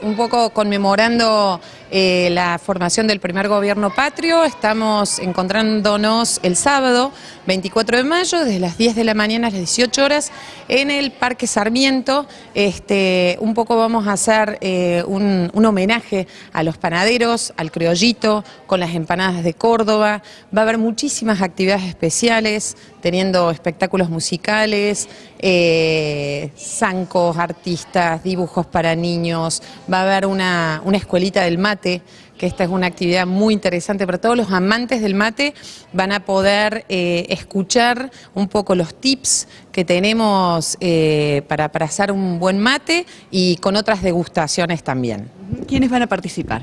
Un poco conmemorando eh, la formación del primer gobierno patrio, estamos encontrándonos el sábado 24 de mayo, desde las 10 de la mañana a las 18 horas, en el Parque Sarmiento. Este, un poco vamos a hacer eh, un, homenaje a los panaderos, al criollito, con las empanadas de Córdoba. Va a haber muchísimas actividades especiales, teniendo espectáculos musicales, eh, zancos, artistas, dibujos para niños va a haber una, una escuelita del mate que esta es una actividad muy interesante para todos los amantes del mate, van a poder eh, escuchar un poco los tips que tenemos eh, para, para hacer un buen mate y con otras degustaciones también. ¿Quiénes van a participar?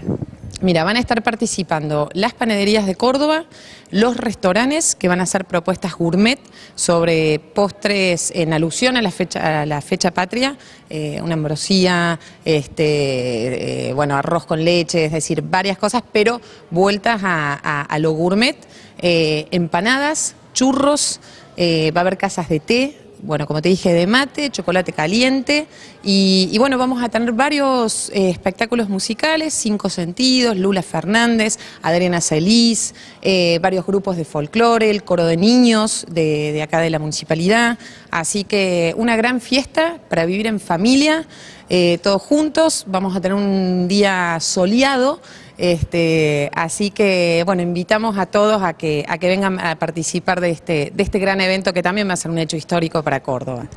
Mira, van a estar participando las panaderías de Córdoba, los restaurantes que van a hacer propuestas gourmet sobre postres en alusión a la fecha, a la fecha patria, eh, una ambrosía, este, eh, bueno, arroz con leche, es decir, varias cosas, pero vueltas a, lo gourmet, eh, empanadas, churros, va a haber casas de té, bueno, como te dije, de mate, chocolate caliente y, bueno, vamos a tener varios eh, espectáculos musicales, Cinco Sentidos, Lula Fernández, Adriana Celis, eh, varios grupos de folclore, el coro de niños de, acá de la municipalidad, así que una gran fiesta para vivir en familia. Eh, todos juntos. Vamos a tener un día soleado este, así que, bueno, invitamos a todos a que, a que vengan a participar de este, de este gran evento que también va a ser un hecho histórico para Córdoba.